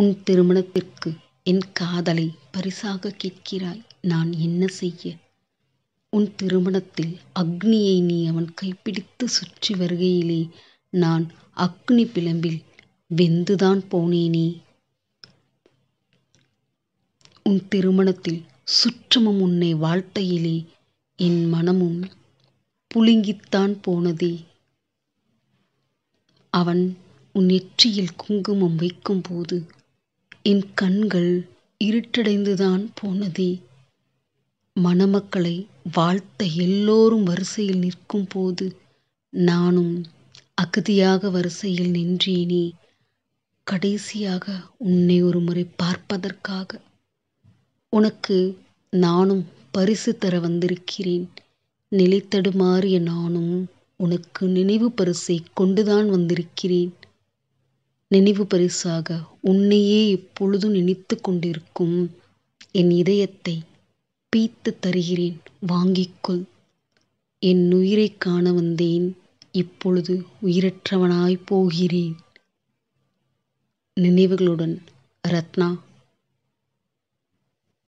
உன் திருமணத்திற்கு என் காதலை பரிசாக கேட்கிறாய் நான் என்ன செய்ய உன் திருமணத்தில் அக்னியை நீ அவன் கைப்பிடித்து சுற்றி வருகையிலே நான் அக்னி பிளம்பில் வெந்துதான் போனேனே உன் திருமணத்தில் சுற்றமும் உன்னை வாழ்த்தையிலே என் மனமும் புழுங்கித்தான் போனதே அவன் உன் நெற்றியில் குங்குமம் வைக்கும்போது என் கண்கள் இருட்டடைந்துதான் போனதே மணமக்களை வாழ்த்த எல்லோரும் வரிசையில் நிற்கும் போது நானும் அகதியாக வரிசையில் நின்றேனே கடைசியாக உன்னை ஒரு முறை பார்ப்பதற்காக உனக்கு நானும் பரிசு தர வந்திருக்கிறேன் நிலைத்தடுமாறிய நானும் உனக்கு நினைவு பரிசை கொண்டுதான் வந்திருக்கிறேன் நினைவு பரிசாக உன்னையே எப்பொழுதும் நினைத்து கொண்டிருக்கும் என் இதயத்தை பீத்து தருகிறேன் வாங்கிக்கொள் என் உயிரை காண வந்தேன் இப்பொழுது உயிரற்றவனாய் போகிறேன் நினைவுகளுடன் ரத்னா